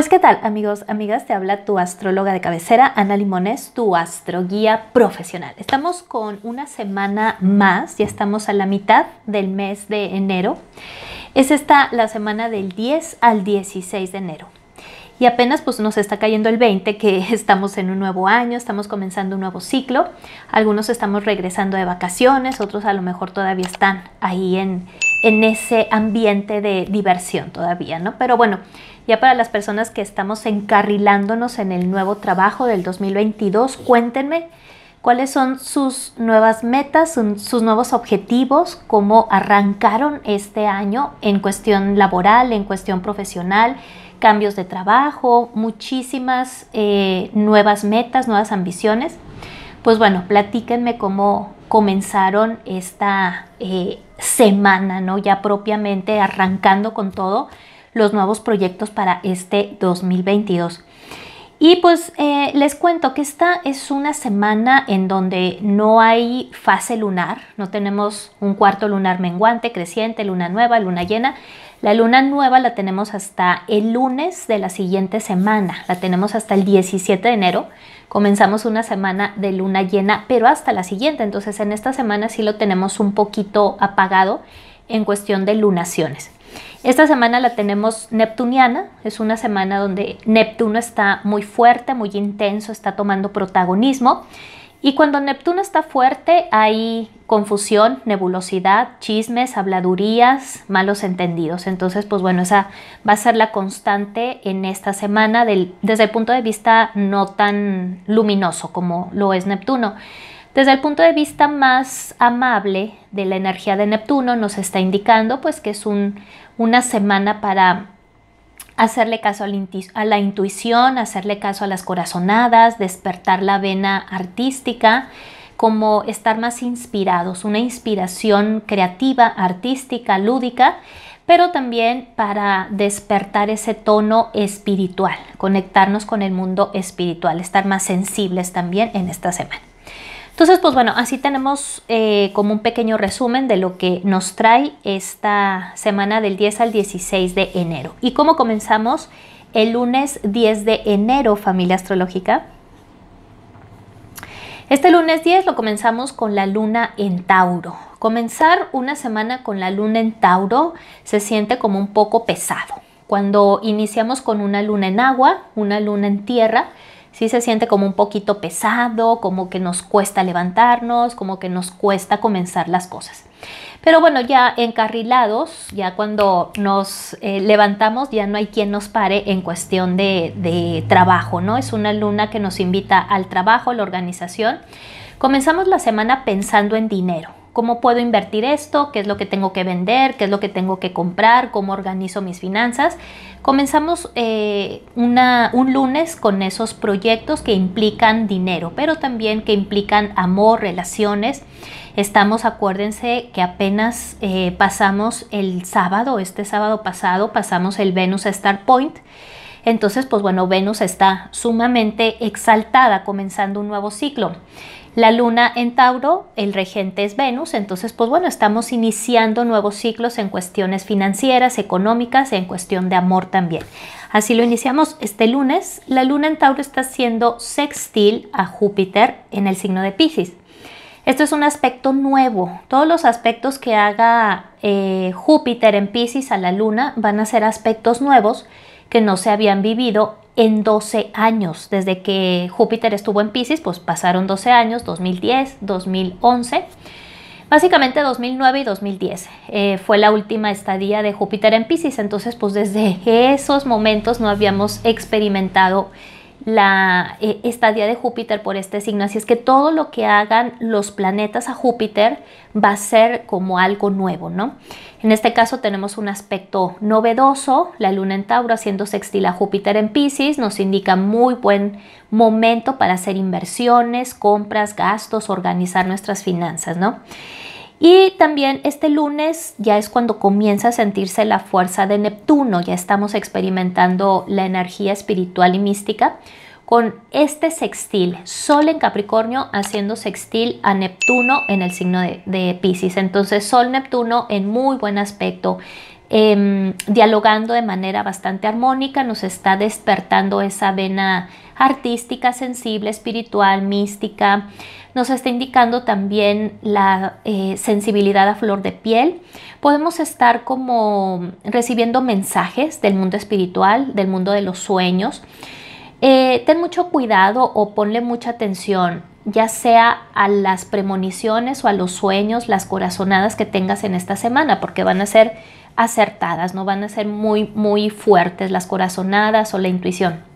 Pues qué tal amigos, amigas, te habla tu astróloga de cabecera, Ana Limones, tu astroguía profesional. Estamos con una semana más, ya estamos a la mitad del mes de enero. Es esta la semana del 10 al 16 de enero. Y apenas pues nos está cayendo el 20, que estamos en un nuevo año, estamos comenzando un nuevo ciclo. Algunos estamos regresando de vacaciones, otros a lo mejor todavía están ahí en, en ese ambiente de diversión todavía, ¿no? Pero bueno, ya para las personas que estamos encarrilándonos en el nuevo trabajo del 2022, cuéntenme cuáles son sus nuevas metas, sus nuevos objetivos, cómo arrancaron este año en cuestión laboral, en cuestión profesional, cambios de trabajo, muchísimas eh, nuevas metas, nuevas ambiciones. Pues bueno, platíquenme cómo, comenzaron esta eh, semana, ¿no? Ya propiamente arrancando con todo los nuevos proyectos para este 2022. Y pues eh, les cuento que esta es una semana en donde no hay fase lunar, no tenemos un cuarto lunar menguante, creciente, luna nueva, luna llena, la luna nueva la tenemos hasta el lunes de la siguiente semana, la tenemos hasta el 17 de enero. Comenzamos una semana de luna llena, pero hasta la siguiente, entonces en esta semana sí lo tenemos un poquito apagado en cuestión de lunaciones. Esta semana la tenemos neptuniana, es una semana donde Neptuno está muy fuerte, muy intenso, está tomando protagonismo y cuando Neptuno está fuerte hay confusión, nebulosidad, chismes, habladurías, malos entendidos. Entonces, pues bueno, esa va a ser la constante en esta semana desde el punto de vista no tan luminoso como lo es Neptuno. Desde el punto de vista más amable de la energía de Neptuno nos está indicando pues que es una semana para hacerle caso a la intuición, hacerle caso a las corazonadas, despertar la vena artística, como estar más inspirados, una inspiración creativa, artística, lúdica, pero también para despertar ese tono espiritual, conectarnos con el mundo espiritual, estar más sensibles también en esta semana. Entonces, pues bueno, así tenemos eh, como un pequeño resumen de lo que nos trae esta semana del 10 al 16 de enero. ¿Y cómo comenzamos el lunes 10 de enero, familia astrológica? Este lunes 10 lo comenzamos con la luna en Tauro. Comenzar una semana con la luna en Tauro se siente como un poco pesado. Cuando iniciamos con una luna en agua, una luna en tierra, sí se siente como un poquito pesado, como que nos cuesta levantarnos, como que nos cuesta comenzar las cosas. Pero bueno, ya encarrilados, ya cuando nos eh, levantamos, ya no hay quien nos pare en cuestión de, de trabajo, ¿no? Es una luna que nos invita al trabajo, a la organización. Comenzamos la semana pensando en dinero cómo puedo invertir esto, qué es lo que tengo que vender, qué es lo que tengo que comprar, cómo organizo mis finanzas. Comenzamos eh, un lunes con esos proyectos que implican dinero, pero también que implican amor, relaciones. Estamos, acuérdense que apenas eh, pasamos el sábado, este sábado pasado, pasamos el Venus Star Point. Entonces, pues bueno, Venus está sumamente exaltada comenzando un nuevo ciclo. La luna en Tauro, el regente es Venus, entonces pues bueno, estamos iniciando nuevos ciclos en cuestiones financieras, económicas, en cuestión de amor también. Así lo iniciamos este lunes. La luna en Tauro está siendo sextil a Júpiter en el signo de Pisces. Esto es un aspecto nuevo. Todos los aspectos que haga eh, Júpiter en Pisces a la luna van a ser aspectos nuevos que no se habían vivido en 12 años. Desde que Júpiter estuvo en Pisces, pues pasaron 12 años, 2010, 2011. Básicamente 2009 y 2010 eh, fue la última estadía de Júpiter en Pisces, entonces pues desde esos momentos no habíamos experimentado la eh, estadía de Júpiter por este signo. Así es que todo lo que hagan los planetas a Júpiter va a ser como algo nuevo, ¿no? En este caso tenemos un aspecto novedoso, la luna en Tauro haciendo sextil a Júpiter en Pisces, nos indica muy buen momento para hacer inversiones, compras, gastos, organizar nuestras finanzas, ¿no? Y también este lunes ya es cuando comienza a sentirse la fuerza de Neptuno, ya estamos experimentando la energía espiritual y mística con este sextil, Sol en Capricornio haciendo sextil a Neptuno en el signo de, Pisces. Entonces Sol-Neptuno en muy buen aspecto, em, dialogando de manera bastante armónica, nos está despertando esa vena artística, sensible, espiritual, mística nos está indicando también la eh, sensibilidad a flor de piel. Podemos estar como recibiendo mensajes del mundo espiritual, del mundo de los sueños. Eh, ten mucho cuidado o ponle mucha atención, ya sea a las premoniciones o a los sueños, las corazonadas que tengas en esta semana, porque van a ser acertadas, no van a ser muy, muy fuertes las corazonadas o la intuición.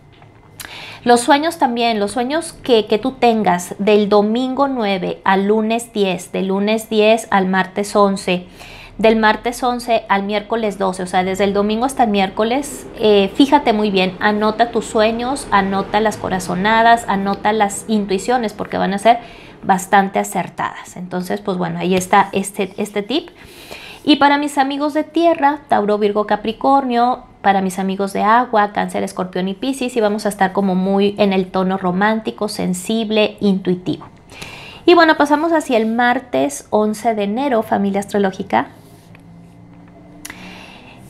Los sueños también, los sueños que, tú tengas del domingo 9 al lunes 10, del lunes 10 al martes 11 del martes 11 al miércoles 12, o sea, desde el domingo hasta el miércoles, eh, fíjate muy bien, anota tus sueños, anota las corazonadas, anota las intuiciones, porque van a ser bastante acertadas. Entonces, pues bueno, ahí está este, este tip. Y para mis amigos de tierra, Tauro, Virgo, Capricornio, para mis amigos de agua, cáncer, escorpión y piscis, y vamos a estar como muy en el tono romántico, sensible, intuitivo. Y bueno, pasamos hacia el martes 11 de enero, familia astrológica.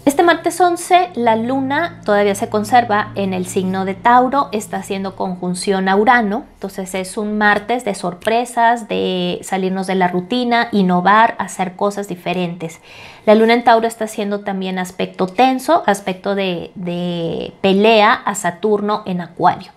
Este martes 11, la luna todavía se conserva en el signo de Tauro, está haciendo conjunción a Urano, entonces es un martes de sorpresas, de salirnos de la rutina, innovar, hacer cosas diferentes. La luna en Tauro está haciendo también aspecto tenso, aspecto de, pelea a Saturno en Acuario.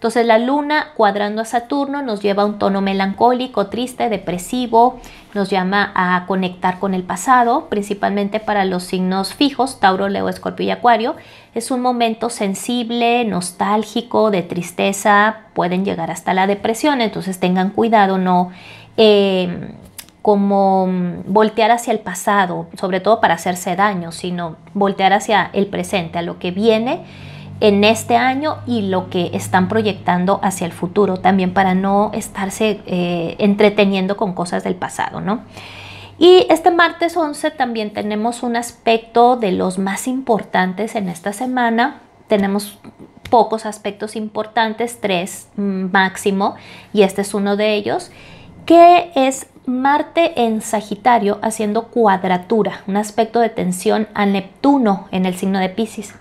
Entonces la luna cuadrando a Saturno nos lleva a un tono melancólico, triste, depresivo, nos llama a conectar con el pasado, principalmente para los signos fijos, Tauro, Leo, Escorpio y Acuario. Es un momento sensible, nostálgico, de tristeza, pueden llegar hasta la depresión, entonces tengan cuidado, no... Eh, como voltear hacia el pasado, sobre todo para hacerse daño, sino voltear hacia el presente, a lo que viene en este año y lo que están proyectando hacia el futuro, también para no estarse eh, entreteniendo con cosas del pasado, ¿no? Y este martes 11 también tenemos un aspecto de los más importantes en esta semana. Tenemos pocos aspectos importantes, tres mm, máximo, y este es uno de ellos, que es Marte en Sagitario haciendo cuadratura, un aspecto de tensión a Neptuno en el signo de Pisces.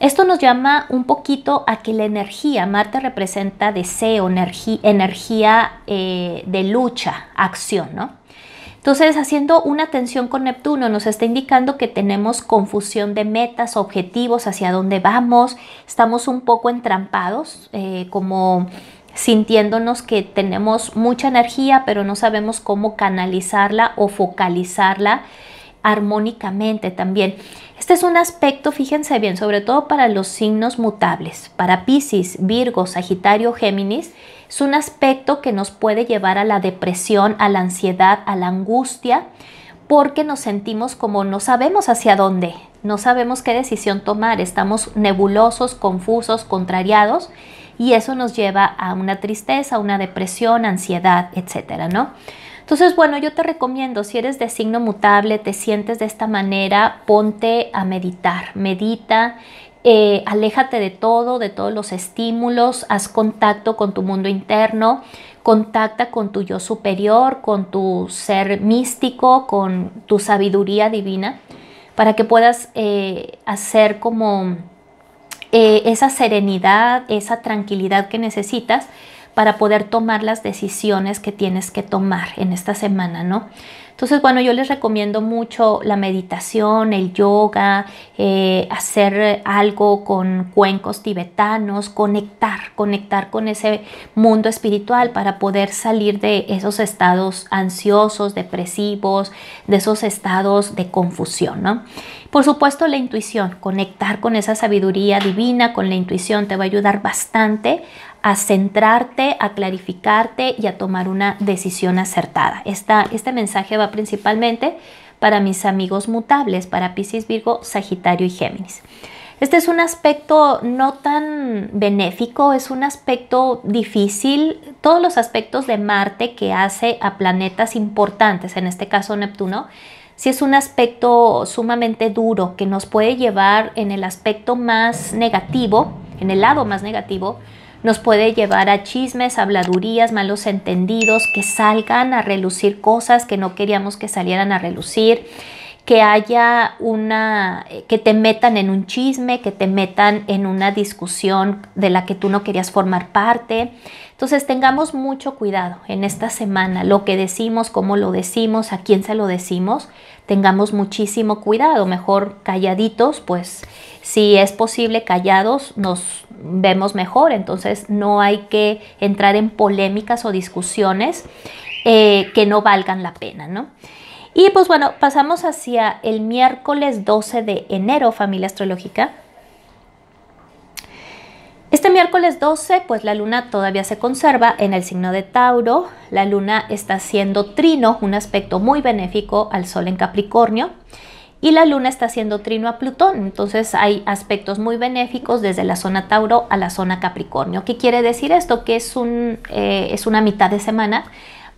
Esto nos llama un poquito a que la energía, Marte representa deseo, energía eh, de lucha, acción, ¿no? Entonces, haciendo una tensión con Neptuno, nos está indicando que tenemos confusión de metas, objetivos, hacia dónde vamos, estamos un poco entrampados, eh, como sintiéndonos que tenemos mucha energía, pero no sabemos cómo canalizarla o focalizarla armónicamente también. Este es un aspecto, fíjense bien, sobre todo para los signos mutables, para Pisces, Virgo, Sagitario, Géminis, es un aspecto que nos puede llevar a la depresión, a la ansiedad, a la angustia, porque nos sentimos como no sabemos hacia dónde, no sabemos qué decisión tomar, estamos nebulosos, confusos, contrariados y eso nos lleva a una tristeza, una depresión, ansiedad, etcétera, ¿no? Entonces, bueno, yo te recomiendo, si eres de signo mutable, te sientes de esta manera, ponte a meditar, medita. Eh, aléjate de todo, de todos los estímulos, haz contacto con tu mundo interno, contacta con tu yo superior, con tu ser místico, con tu sabiduría divina, para que puedas eh, hacer como eh, esa serenidad, esa tranquilidad que necesitas para poder tomar las decisiones que tienes que tomar en esta semana, ¿no? Entonces, bueno, yo les recomiendo mucho la meditación, el yoga, eh, hacer algo con cuencos tibetanos, conectar, conectar con ese mundo espiritual para poder salir de esos estados ansiosos, depresivos, de esos estados de confusión, ¿no? Por supuesto, la intuición, conectar con esa sabiduría divina, con la intuición, te va a ayudar bastante a centrarte, a clarificarte y a tomar una decisión acertada. Esta, este mensaje va principalmente para mis amigos mutables, para Pisces, Virgo, Sagitario y Géminis. Este es un aspecto no tan benéfico, es un aspecto difícil. Todos los aspectos de Marte que hace a planetas importantes, en este caso Neptuno, si es un aspecto sumamente duro que nos puede llevar en el aspecto más negativo, en el lado más negativo, nos puede llevar a chismes, habladurías, malos entendidos, que salgan a relucir cosas que no queríamos que salieran a relucir que haya una, que te metan en un chisme, que te metan en una discusión de la que tú no querías formar parte. Entonces tengamos mucho cuidado en esta semana, lo que decimos, cómo lo decimos, a quién se lo decimos, tengamos muchísimo cuidado, mejor calladitos, pues si es posible callados, nos, vemos mejor, entonces no hay que entrar en polémicas o discusiones eh, que no valgan la pena, ¿no? Y pues bueno, pasamos hacia el miércoles 12 de enero, familia astrológica. Este miércoles 12, pues la luna todavía se conserva en el signo de Tauro. La luna está haciendo trino, un aspecto muy benéfico al sol en Capricornio y la luna está haciendo trino a Plutón, entonces hay aspectos muy benéficos desde la zona Tauro a la zona Capricornio. ¿Qué quiere decir esto? Que es, un, eh, es una mitad de semana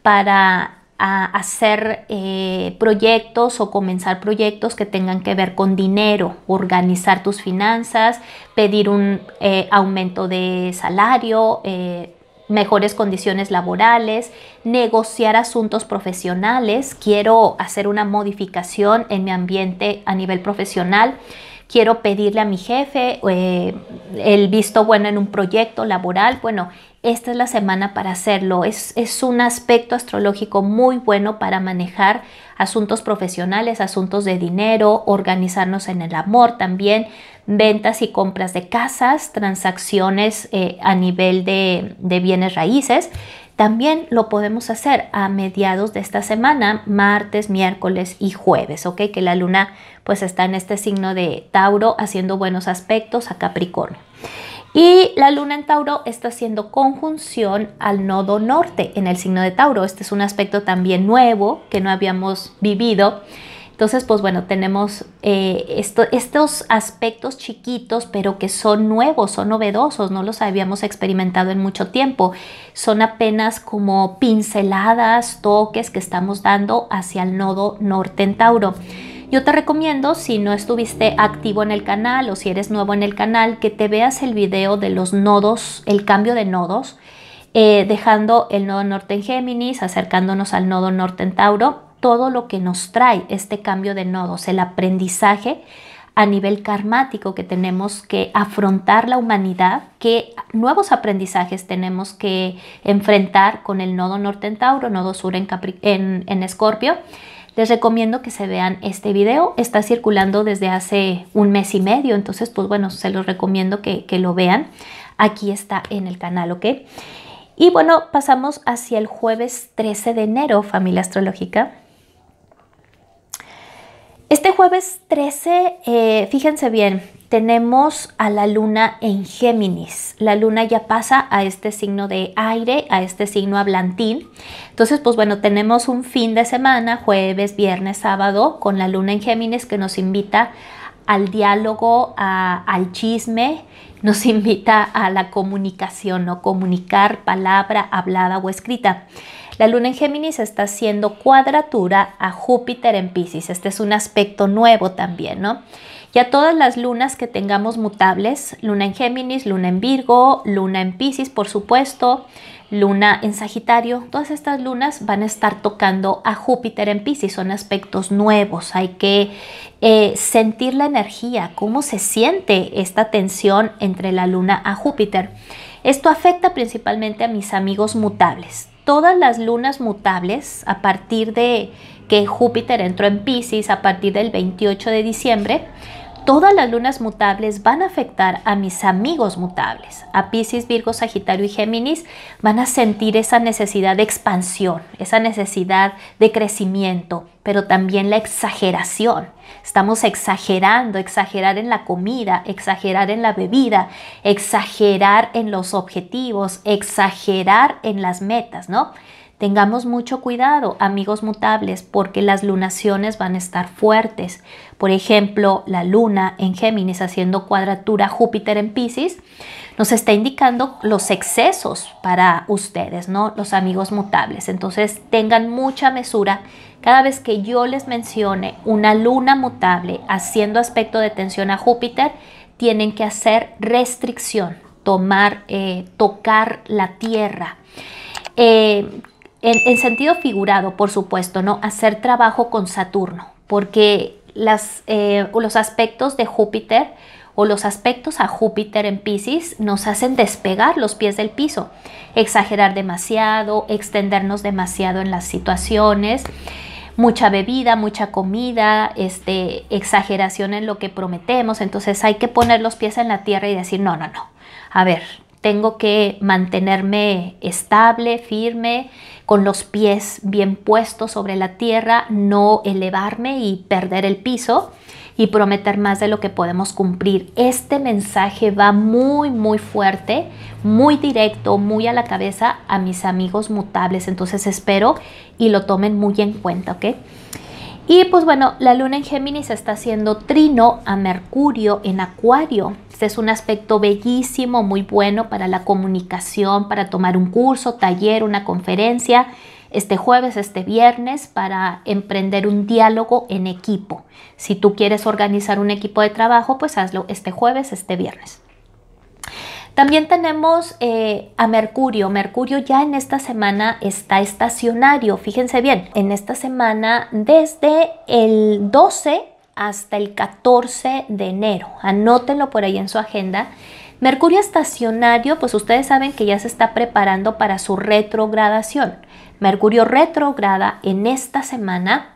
para hacer eh, proyectos o comenzar proyectos que tengan que ver con dinero, organizar tus finanzas, pedir un eh, aumento de salario, mejores condiciones laborales, negociar asuntos profesionales, quiero hacer una modificación en mi ambiente a nivel profesional, quiero pedirle a mi jefe eh, el visto bueno en un proyecto laboral, bueno, esta es la semana para hacerlo. Es, es, un aspecto astrológico muy bueno para manejar asuntos profesionales, asuntos de dinero, organizarnos en el amor también, ventas y compras de casas, transacciones eh, a nivel de, de bienes raíces. También lo podemos hacer a mediados de esta semana, martes, miércoles y jueves, ¿ok? Que la luna pues está en este signo de Tauro haciendo buenos aspectos a Capricornio. Y la luna en Tauro está haciendo conjunción al nodo norte en el signo de Tauro. Este es un aspecto también nuevo que no habíamos vivido. Entonces, pues bueno, tenemos eh, estos aspectos chiquitos, pero que son nuevos, son novedosos, no los habíamos experimentado en mucho tiempo. Son apenas como pinceladas, toques que estamos dando hacia el nodo norte en Tauro. Yo te recomiendo, si no estuviste activo en el canal o si eres nuevo en el canal, que te veas el video de los nodos, el cambio de nodos, eh, dejando el nodo norte en Géminis, acercándonos al nodo norte en Tauro, todo lo que nos trae este cambio de nodos, el aprendizaje a nivel karmático que tenemos que afrontar la humanidad, que nuevos aprendizajes tenemos que enfrentar con el nodo norte en Tauro, nodo sur en, en Escorpio les recomiendo que se vean este video. Está circulando desde hace un mes y medio, entonces pues bueno, se los recomiendo que, que lo vean. Aquí está en el canal, ¿ok? Y bueno, pasamos hacia el jueves 13 de enero, familia astrológica. Este jueves 13, eh, fíjense bien, tenemos a la luna en Géminis. La luna ya pasa a este signo de aire, a este signo hablantín. Entonces, pues bueno, tenemos un fin de semana, jueves, viernes, sábado, con la luna en Géminis que nos invita al diálogo, al chisme, nos invita a la comunicación, o Comunicar palabra hablada o escrita. La luna en Géminis está haciendo cuadratura a Júpiter en Pisces. Este es un aspecto nuevo también, ¿no? Y a todas las lunas que tengamos mutables, luna en Géminis, luna en Virgo, luna en Pisces, por supuesto, luna en Sagitario, todas estas lunas van a estar tocando a Júpiter en Pisces, son aspectos nuevos, hay que eh, sentir la energía, cómo se siente esta tensión entre la luna a Júpiter. Esto afecta principalmente a mis amigos mutables todas las lunas mutables a partir de que Júpiter entró en Pisces a partir del 28 de diciembre, todas las lunas mutables van a afectar a mis amigos mutables. A Pisces, Virgo, Sagitario y Géminis van a sentir esa necesidad de expansión, esa necesidad de crecimiento, pero también la exageración. Estamos exagerando, exagerar en la comida, exagerar en la bebida, exagerar en los objetivos, exagerar en las metas, ¿no? Tengamos mucho cuidado, amigos mutables, porque las lunaciones van a estar fuertes. Por ejemplo, la luna en Géminis haciendo cuadratura Júpiter en Pisces nos está indicando los excesos para ustedes, ¿no? Los amigos mutables. Entonces, tengan mucha mesura cada vez que yo les mencione una luna mutable haciendo aspecto de tensión a Júpiter, tienen que hacer restricción, tomar, eh, tocar la tierra. Eh, en, sentido figurado, por supuesto, ¿no? Hacer trabajo con Saturno, porque las, eh, los aspectos de Júpiter o los aspectos a Júpiter en Pisces nos hacen despegar los pies del piso, exagerar demasiado, extendernos demasiado en las situaciones mucha bebida, mucha comida, este, exageración en lo que prometemos. Entonces hay que poner los pies en la tierra y decir, no, no, no. A ver, tengo que mantenerme estable, firme, con los pies bien puestos sobre la tierra, no elevarme y perder el piso y prometer más de lo que podemos cumplir. Este mensaje va muy, muy fuerte, muy directo, muy a la cabeza a mis amigos mutables. Entonces espero y lo tomen muy en cuenta, ¿ok? Y pues bueno, la luna en Géminis está haciendo trino a Mercurio en Acuario. Este es un aspecto bellísimo, muy bueno para la comunicación, para tomar un curso, taller, una conferencia este jueves, este viernes, para emprender un diálogo en equipo. Si tú quieres organizar un equipo de trabajo, pues hazlo este jueves, este viernes. También tenemos eh, a Mercurio. Mercurio ya en esta semana está estacionario. Fíjense bien, en esta semana desde el 12 hasta el 14 de enero. Anótenlo por ahí en su agenda Mercurio estacionario, pues ustedes saben que ya se está preparando para su retrogradación. Mercurio retrograda en esta semana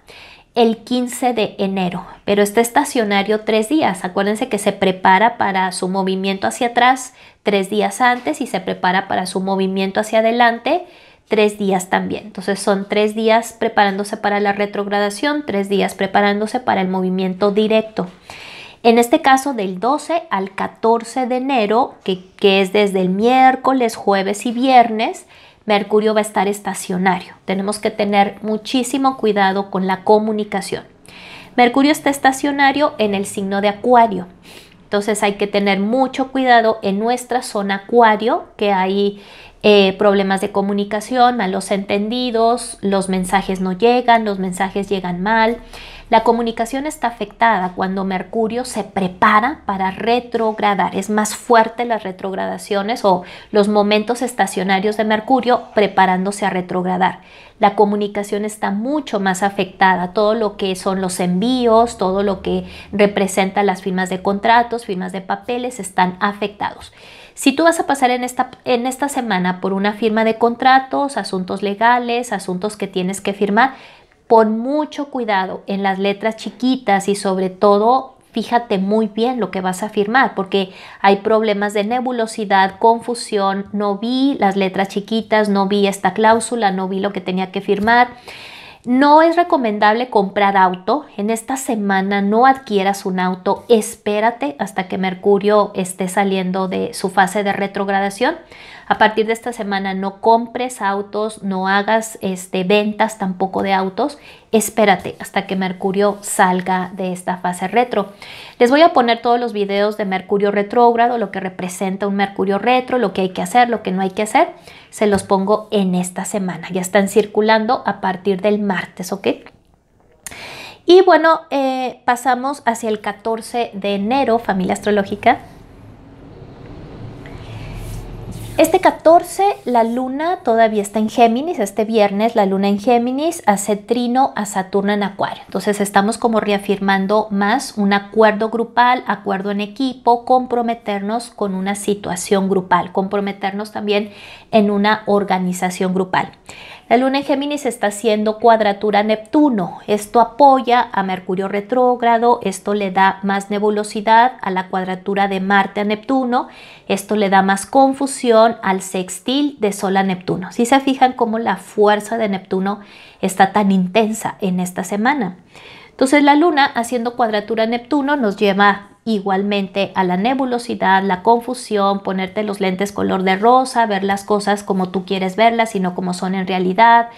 el 15 de enero, pero está estacionario tres días. Acuérdense que se prepara para su movimiento hacia atrás tres días antes y se prepara para su movimiento hacia adelante tres días también. Entonces son tres días preparándose para la retrogradación, tres días preparándose para el movimiento directo. En este caso del 12 al 14 de enero, que, es desde el miércoles, jueves y viernes, Mercurio va a estar estacionario. Tenemos que tener muchísimo cuidado con la comunicación. Mercurio está estacionario en el signo de Acuario. Entonces hay que tener mucho cuidado en nuestra zona Acuario, que hay eh, problemas de comunicación, malos entendidos, los mensajes no llegan, los mensajes llegan mal. La comunicación está afectada cuando Mercurio se prepara para retrogradar. Es más fuerte las retrogradaciones o los momentos estacionarios de Mercurio preparándose a retrogradar. La comunicación está mucho más afectada. Todo lo que son los envíos, todo lo que representa las firmas de contratos, firmas de papeles, están afectados. Si tú vas a pasar en esta, en esta semana por una firma de contratos, asuntos legales, asuntos que tienes que firmar, Pon mucho cuidado en las letras chiquitas y sobre todo fíjate muy bien lo que vas a firmar porque hay problemas de nebulosidad, confusión, no vi las letras chiquitas, no vi esta cláusula, no vi lo que tenía que firmar. No es recomendable comprar auto. En esta semana no adquieras un auto. Espérate hasta que Mercurio esté saliendo de su fase de retrogradación a partir de esta semana no compres autos, no hagas este, ventas tampoco de autos. Espérate hasta que Mercurio salga de esta fase retro. Les voy a poner todos los videos de Mercurio retrógrado, lo que representa un Mercurio retro, lo que hay que hacer, lo que no hay que hacer. Se los pongo en esta semana. Ya están circulando a partir del martes, ¿ok? Y bueno, eh, pasamos hacia el 14 de enero, familia astrológica. Este 14, la luna todavía está en Géminis. Este viernes, la luna en Géminis hace trino a Saturno en Acuario. Entonces, estamos como reafirmando más un acuerdo grupal, acuerdo en equipo, comprometernos con una situación grupal, comprometernos también en una organización grupal. La luna en Géminis está haciendo cuadratura a Neptuno. Esto apoya a Mercurio retrógrado, esto le da más nebulosidad a la cuadratura de Marte a Neptuno, esto le da más confusión al sextil de Sol a Neptuno. Si se fijan cómo la fuerza de Neptuno está tan intensa en esta semana. Entonces la luna haciendo cuadratura a Neptuno nos lleva igualmente a la nebulosidad, la confusión, ponerte los lentes color de rosa, ver las cosas como tú quieres verlas y no como son en realidad.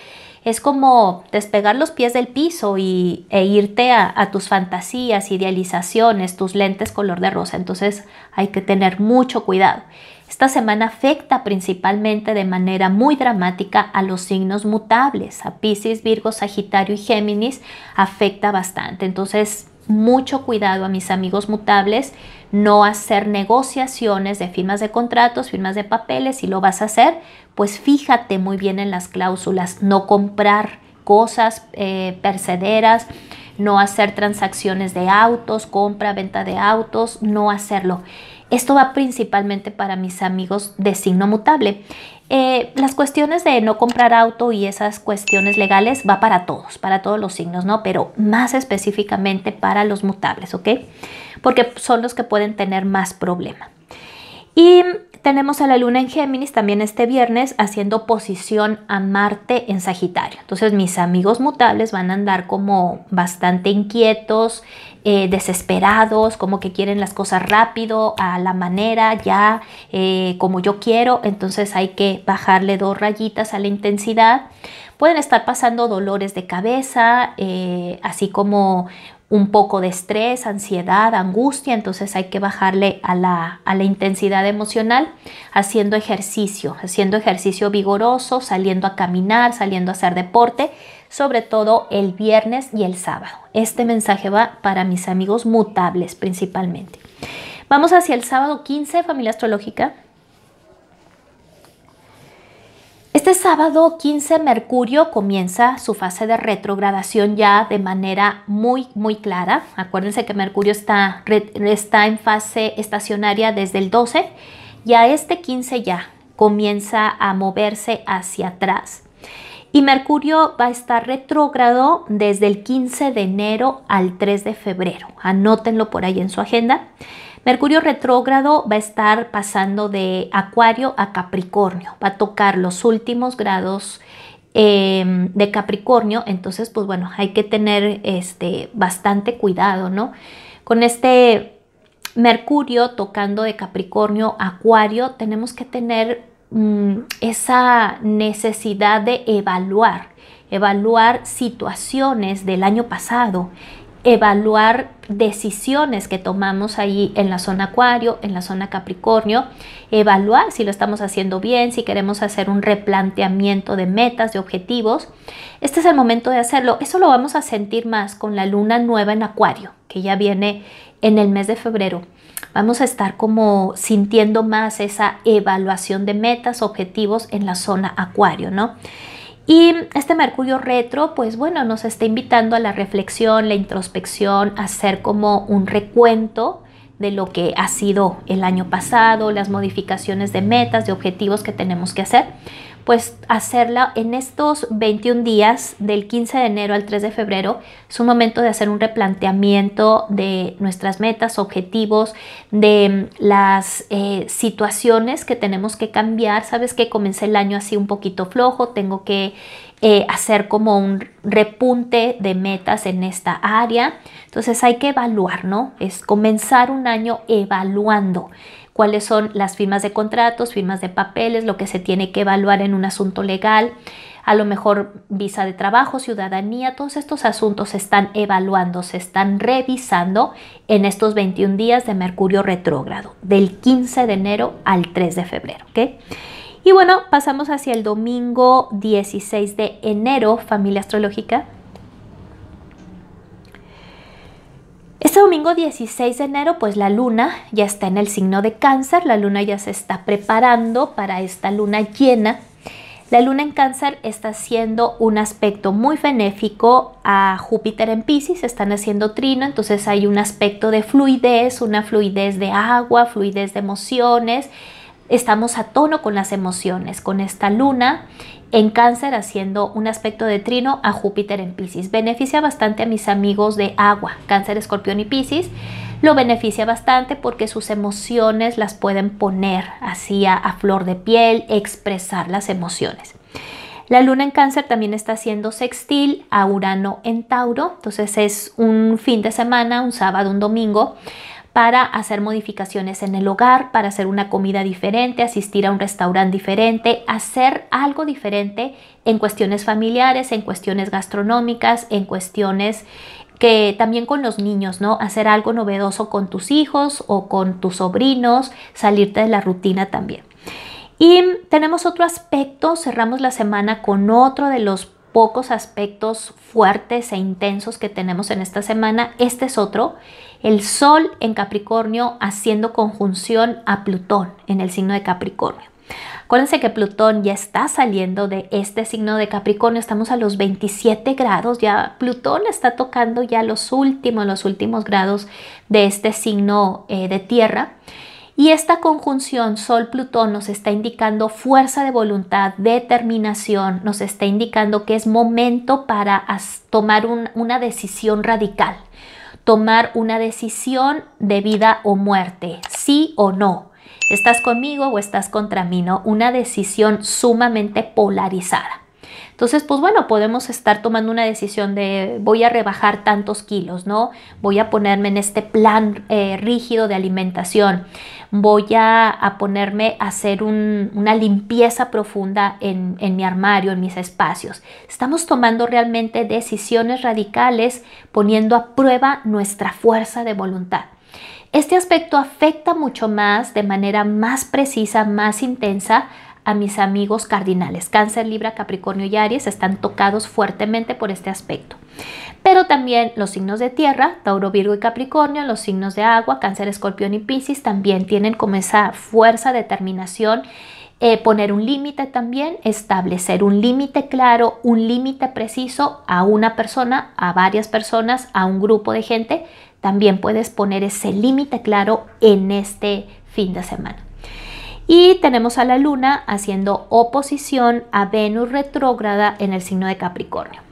Es como despegar los pies del piso y, e irte a, tus fantasías, idealizaciones, tus lentes color de rosa. Entonces hay que tener mucho cuidado. Esta semana afecta principalmente de manera muy dramática a los signos mutables, a Pisces, Virgo, Sagitario y Géminis, afecta bastante. Entonces, mucho cuidado a mis amigos mutables, no hacer negociaciones de firmas de contratos, firmas de papeles, si lo vas a hacer, pues fíjate muy bien en las cláusulas, no comprar cosas eh, percederas, no hacer transacciones de autos, compra, venta de autos, no hacerlo. Esto va principalmente para mis amigos de signo mutable. Eh, las cuestiones de no comprar auto y esas cuestiones legales va para todos, para todos los signos, ¿no? Pero más específicamente para los mutables, ¿ok? Porque son los que pueden tener más problema. Y tenemos a la luna en Géminis también este viernes haciendo posición a Marte en Sagitario. Entonces mis amigos mutables van a andar como bastante inquietos, eh, desesperados, como que quieren las cosas rápido, a la manera, ya eh, como yo quiero, entonces hay que bajarle dos rayitas a la intensidad. Pueden estar pasando dolores de cabeza, eh, así como un poco de estrés, ansiedad, angustia, entonces hay que bajarle a la, a la, intensidad emocional haciendo ejercicio, haciendo ejercicio vigoroso, saliendo a caminar, saliendo a hacer deporte, sobre todo el viernes y el sábado. Este mensaje va para mis amigos mutables principalmente. Vamos hacia el sábado 15, familia astrológica. Este sábado 15 Mercurio comienza su fase de retrogradación ya de manera muy muy clara. Acuérdense que Mercurio está, está en fase estacionaria desde el 12 y a este 15 ya comienza a moverse hacia atrás. Y Mercurio va a estar retrógrado desde el 15 de enero al 3 de febrero. Anótenlo por ahí en su agenda. Mercurio retrógrado va a estar pasando de Acuario a Capricornio. Va a tocar los últimos grados em, de Capricornio. Entonces, pues bueno, hay que tener este, bastante cuidado, ¿no? Con este Mercurio tocando de Capricornio a Acuario, tenemos que tener Mm, esa necesidad de evaluar, evaluar situaciones del año pasado, evaluar decisiones que tomamos ahí en la zona acuario, en la zona capricornio, evaluar si lo estamos haciendo bien, si queremos hacer un replanteamiento de metas, de objetivos. Este es el momento de hacerlo. Eso lo vamos a sentir más con la luna nueva en acuario, que ya viene en el mes de febrero. Vamos a estar como sintiendo más esa evaluación de metas, objetivos en la zona acuario, ¿no? Y este Mercurio retro, pues bueno, nos está invitando a la reflexión, la introspección, a hacer como un recuento de lo que ha sido el año pasado, las modificaciones de metas, de objetivos que tenemos que hacer pues hacerla en estos 21 días del 15 de enero al 3 de febrero es un momento de hacer un replanteamiento de nuestras metas, objetivos, de mm, las eh, situaciones que tenemos que cambiar. Sabes que comencé el año así un poquito flojo, tengo que eh, hacer como un repunte de metas en esta área. Entonces hay que evaluar, ¿no? Es comenzar un año evaluando cuáles son las firmas de contratos, firmas de papeles, lo que se tiene que evaluar en un asunto legal, a lo mejor visa de trabajo, ciudadanía, todos estos asuntos se están evaluando, se están revisando en estos 21 días de Mercurio retrógrado, del 15 de enero al 3 de febrero. Y bueno, pasamos hacia el domingo 16 de enero, familia astrológica. Este domingo 16 de enero, pues la luna ya está en el signo de cáncer, la luna ya se está preparando para esta luna llena. La luna en cáncer está haciendo un aspecto muy benéfico a Júpiter en Pisces, están haciendo trino, entonces hay un aspecto de fluidez, una fluidez de agua, fluidez de emociones, estamos a tono con las emociones, con esta luna en cáncer haciendo un aspecto de trino a Júpiter en Pisces. Beneficia bastante a mis amigos de agua, cáncer, escorpión y Pisces. Lo beneficia bastante porque sus emociones las pueden poner así a, flor de piel, expresar las emociones. La luna en cáncer también está haciendo sextil a Urano en Tauro, entonces es un fin de semana, un sábado, un domingo, para hacer modificaciones en el hogar, para hacer una comida diferente, asistir a un restaurante diferente, hacer algo diferente en cuestiones familiares, en cuestiones gastronómicas, en cuestiones que también con los niños, ¿no? Hacer algo novedoso con tus hijos o con tus sobrinos, salirte de la rutina también. Y tenemos otro aspecto, cerramos la semana con otro de los pocos aspectos fuertes e intensos que tenemos en esta semana. Este es otro, el Sol en Capricornio haciendo conjunción a Plutón en el signo de Capricornio. Acuérdense que Plutón ya está saliendo de este signo de Capricornio, estamos a los 27 grados, ya Plutón está tocando ya los últimos, los últimos grados de este signo eh, de Tierra. Y esta conjunción Sol-Plutón nos está indicando fuerza de voluntad, determinación, nos está indicando que es momento para tomar una decisión radical, tomar una decisión de vida o muerte, sí o no. ¿Estás conmigo o estás contra mí? ¿no? Una decisión sumamente polarizada. Entonces, pues bueno, podemos estar tomando una decisión de voy a rebajar tantos kilos, ¿no? Voy a ponerme en este plan eh, rígido de alimentación, voy a, ponerme a hacer una limpieza profunda en mi armario, en mis espacios. Estamos tomando realmente decisiones radicales poniendo a prueba nuestra fuerza de voluntad. Este aspecto afecta mucho más, de manera más precisa, más intensa, a mis amigos cardinales. Cáncer, Libra, Capricornio y Aries están tocados fuertemente por este aspecto. Pero también los signos de tierra, Tauro, Virgo y Capricornio, los signos de agua, Cáncer, Escorpión y Piscis también tienen como esa fuerza, determinación eh, poner un límite también, establecer un límite claro, un límite preciso a una persona, a varias personas, a un grupo de gente. También puedes poner ese límite claro en este fin de semana. Y tenemos a la luna haciendo oposición a Venus retrógrada en el signo de Capricornio.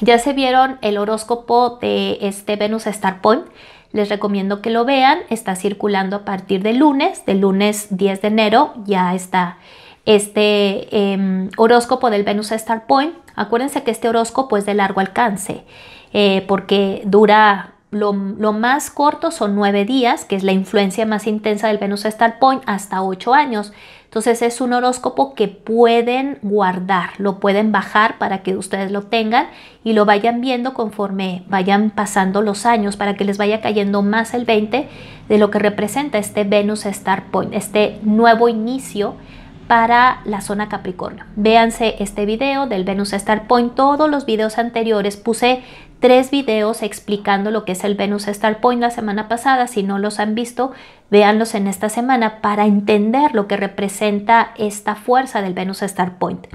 Ya se vieron el horóscopo de este Venus Star Point. Les recomiendo que lo vean. Está circulando a partir de lunes, del lunes 10 de enero ya está este em, horóscopo del Venus Star Point. Acuérdense que este horóscopo es de largo alcance eh, porque dura lo, más corto son nueve días, que es la influencia más intensa del Venus Star Point, hasta ocho años. Entonces es un horóscopo que pueden guardar, lo pueden bajar para que ustedes lo tengan y lo vayan viendo conforme vayan pasando los años para que les vaya cayendo más el 20 de lo que representa este Venus Star Point, este nuevo inicio para la zona Capricornio. Véanse este video del Venus Star Point, todos los videos anteriores puse tres videos explicando lo que es el Venus Star Point la semana pasada. Si no los han visto, véanlos en esta semana para entender lo que representa esta fuerza del Venus Star Point.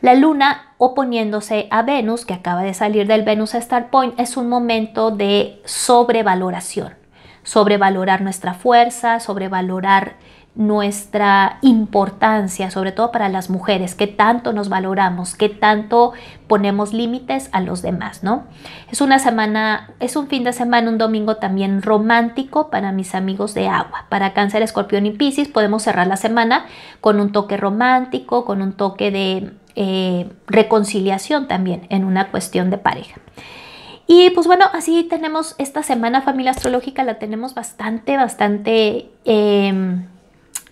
La luna oponiéndose a Venus, que acaba de salir del Venus Star Point, es un momento de sobrevaloración. Sobrevalorar nuestra fuerza, sobrevalorar nuestra importancia, sobre todo para las mujeres, que tanto nos valoramos, que tanto ponemos límites a los demás, ¿no? Es una semana, es un fin de semana, un domingo también romántico para mis amigos de agua. Para cáncer, escorpión y piscis podemos cerrar la semana con un toque romántico, con un toque de eh, reconciliación también en una cuestión de pareja. Y pues bueno, así tenemos esta semana familia astrológica, la tenemos bastante, bastante... Em,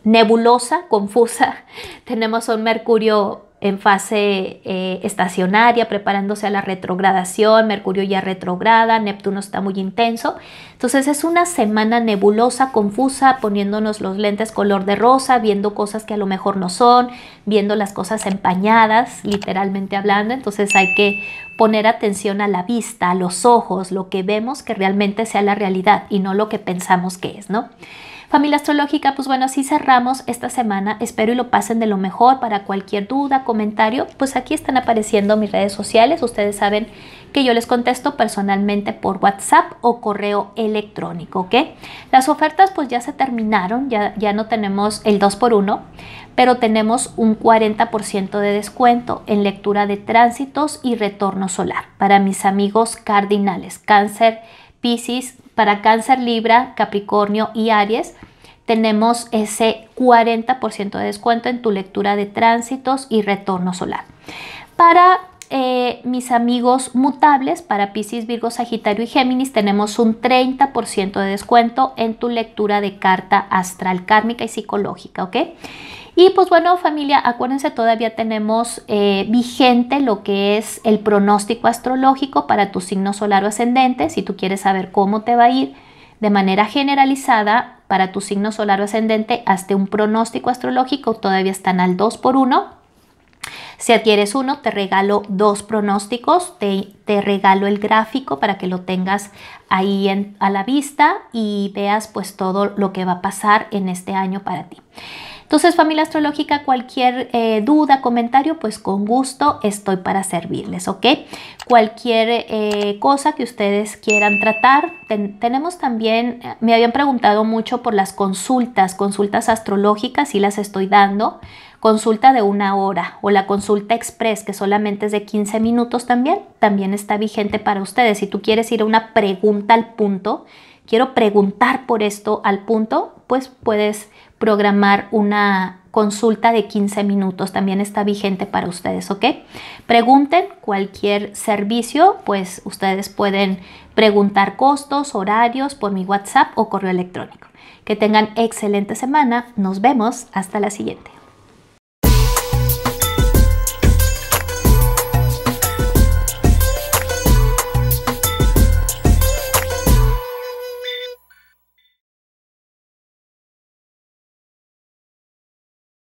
nebulosa, confusa. Tenemos un Mercurio en fase eh, estacionaria, preparándose a la retrogradación, Mercurio ya retrograda, Neptuno está muy intenso. Entonces es una semana nebulosa, confusa, poniéndonos los lentes color de rosa, viendo cosas que a lo mejor no son, viendo las cosas empañadas, literalmente hablando. Entonces hay que poner atención a la vista, a los ojos, lo que vemos que realmente sea la realidad y no lo que pensamos que es, ¿no? Familia astrológica, pues bueno, así cerramos esta semana. Espero y lo pasen de lo mejor. Para cualquier duda, comentario, pues aquí están apareciendo mis redes sociales. Ustedes saben que yo les contesto personalmente por WhatsApp o correo electrónico, ¿ok? Las ofertas pues ya se terminaron, ya, ya no tenemos el 2x1, pero tenemos un 40% de descuento en lectura de tránsitos y retorno solar para mis amigos cardinales, cáncer, Pisces, para Cáncer, Libra, Capricornio y Aries, tenemos ese 40% de descuento en tu lectura de tránsitos y retorno solar. Para eh, mis amigos mutables, para Pisces, Virgo, Sagitario y Géminis, tenemos un 30% de descuento en tu lectura de carta astral, kármica y psicológica, ¿ok? Y pues bueno, familia, acuérdense, todavía tenemos eh, vigente lo que es el pronóstico astrológico para tu signo solar o ascendente, si tú quieres saber cómo te va a ir de manera generalizada. Para tu signo solar o ascendente, hazte un pronóstico astrológico, todavía están al 2 por 1 si adquieres uno, te regalo dos pronósticos, te, te regalo el gráfico para que lo tengas ahí a la vista y veas pues todo lo que va a pasar en este año para ti. Entonces, familia astrológica, cualquier eh, duda, comentario, pues con gusto estoy para servirles, ¿ok? Cualquier eh, cosa que ustedes quieran tratar. tenemos también, eh, me habían preguntado mucho por las consultas, consultas astrológicas, y las estoy dando consulta de una hora o la consulta express que solamente es de 15 minutos también, también está vigente para ustedes. Si tú quieres ir a una pregunta al punto, quiero preguntar por esto al punto, pues puedes programar una consulta de 15 minutos. También está vigente para ustedes, ¿ok? Pregunten cualquier servicio, pues ustedes pueden preguntar costos, horarios por mi WhatsApp o correo electrónico. Que tengan excelente semana. Nos vemos. Hasta la siguiente.